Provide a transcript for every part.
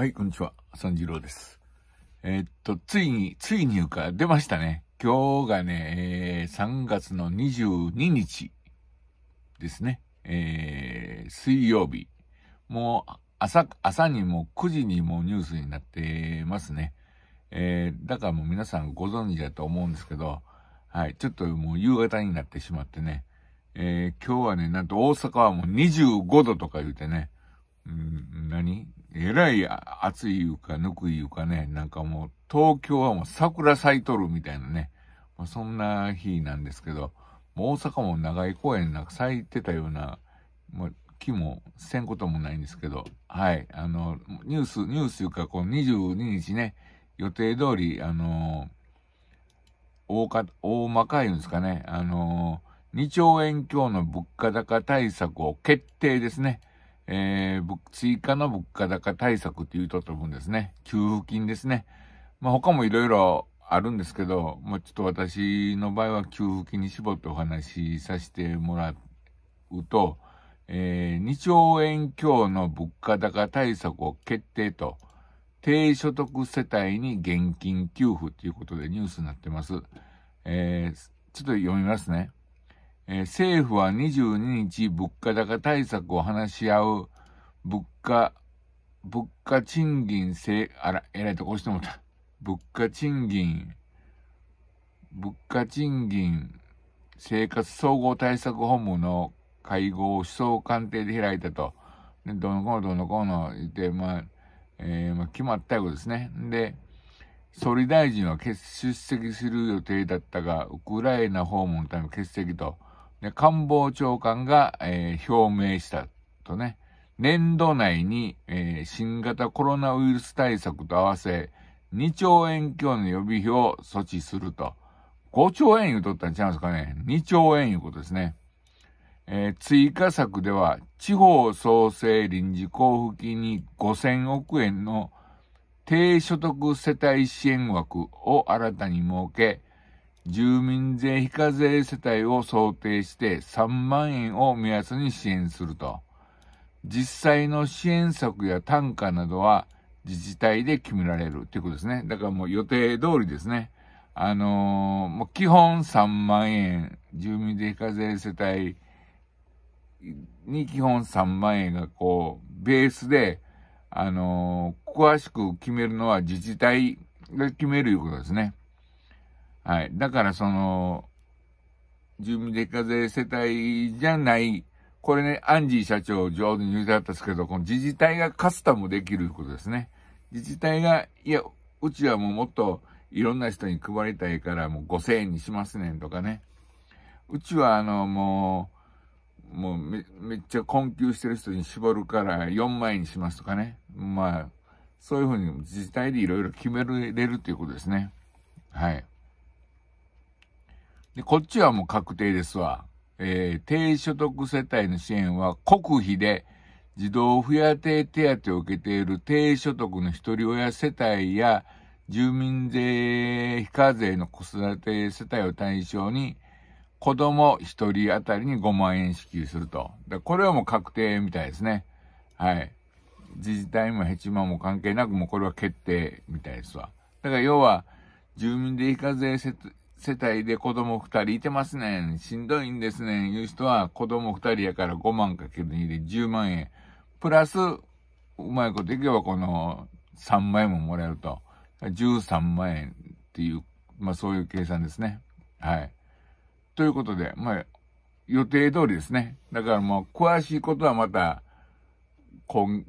はい、こんにちは。三次郎です。えー、っと、ついに、ついに言うか、出ましたね。今日がね、えー、3月の22日ですね。えー、水曜日。もう、朝、朝にも9時にもニュースになってますね。えー、だからもう皆さんご存知だと思うんですけど、はい、ちょっともう夕方になってしまってね。えー、今日はね、なんと大阪はもう25度とか言うてね。うん、何えらい暑いいうか、ぬくいいうかね、なんかもう、東京はもう桜咲いとるみたいなね、まあ、そんな日なんですけど、大阪も長井公園なんか咲いてたような、まあ、木もせんこともないんですけど、はい、あの、ニュース、ニュースいうか、この22日ね、予定通り、あの大か、大まかいうんですかね、あの2兆円強の物価高対策を決定ですね。えー、追加の物価高対策って言うとった分ですね、給付金ですね。まあ、他もいろいろあるんですけど、まちょっと私の場合は給付金に絞ってお話しさせてもらうと、えー、2兆円強の物価高対策を決定と、低所得世帯に現金給付ということでニュースになってます。えー、ちょっと読みますね。え政府は22日物価高対策を話し合う物価、物価賃金あら、えらいとこ押してもった。物価賃金、物価賃金生活総合対策本部の会合を思想官邸で開いたと。で、どのこうのどのこうの言って、まあ、えー、まあ、決まったようですね。で、総理大臣は欠出席する予定だったが、ウクライナ訪問のため欠席と。ね、官房長官が、えー、表明したとね、年度内に、えー、新型コロナウイルス対策と合わせ、2兆円強の予備費を措置すると。5兆円言うとったんちゃいますかね。2兆円いうことですね。えー、追加策では、地方創生臨時交付金に5000億円の低所得世帯支援枠を新たに設け、住民税非課税世帯を想定して3万円を目安に支援すると。実際の支援策や単価などは自治体で決められるっていうことですね。だからもう予定通りですね。あのー、もう基本3万円、住民税非課税世帯に基本3万円がこう、ベースで、あのー、詳しく決めるのは自治体が決めるいうことですね。はい。だからその、住民税課税世帯じゃない、これね、アンジー社長上手に言うてあったんですけど、この自治体がカスタムできることですね。自治体が、いや、うちはもうもっといろんな人に配りたいからもう5000円にしますねんとかね。うちはあの、もう、もうめめっちゃ困窮してる人に絞るから4万円にしますとかね。まあ、そういうふうに自治体でいろいろ決めれるということですね。はい。で、こっちはもう確定ですわ。えー、低所得世帯の支援は国費で児童扶養手当を受けている低所得の一人親世帯や住民税非課税の子育て世帯を対象に子供一人当たりに5万円支給すると。これはもう確定みたいですね。はい。自治体もヘチマも関係なくもうこれは決定みたいですわ。だから要は住民税非課税世世帯で子供二人いてますねん。しんどいんですねん。いう人は子供二人やから5万かける2で10万円。プラス、うまいこといけばこの3万円ももらえると。13万円っていう、まあそういう計算ですね。はい。ということで、まあ予定通りですね。だからもう詳しいことはまた今、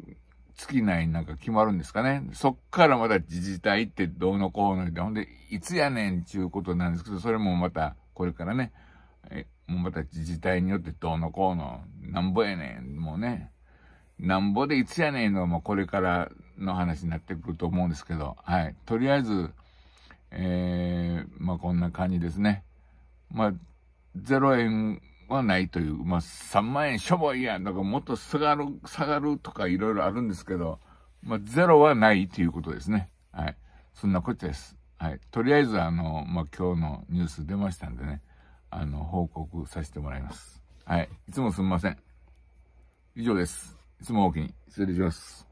月内になんか決まるんですかね。そっからまた自治体ってどうのこうのって、ほんで、いつやねんちゅうことなんですけど、それもまた、これからね、え、もうまた自治体によってどうのこうの、なんぼやねん、もうね、なんぼでいつやねんのもこれからの話になってくると思うんですけど、はい。とりあえず、えー、まあこんな感じですね。まあ、0円はないという、まあ、3万円しょぼいやん、だからもっと下がる、下がるとかいろいろあるんですけど、まあ、ゼロはないということですね。はい。そんなことです。はい。とりあえず、あの、まあ、今日のニュース出ましたんでね、あの、報告させてもらいます。はい。いつもすみません。以上です。いつもおおきに。失礼します。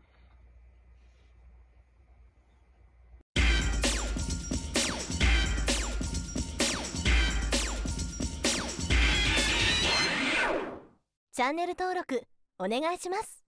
チャンネル登録お願いします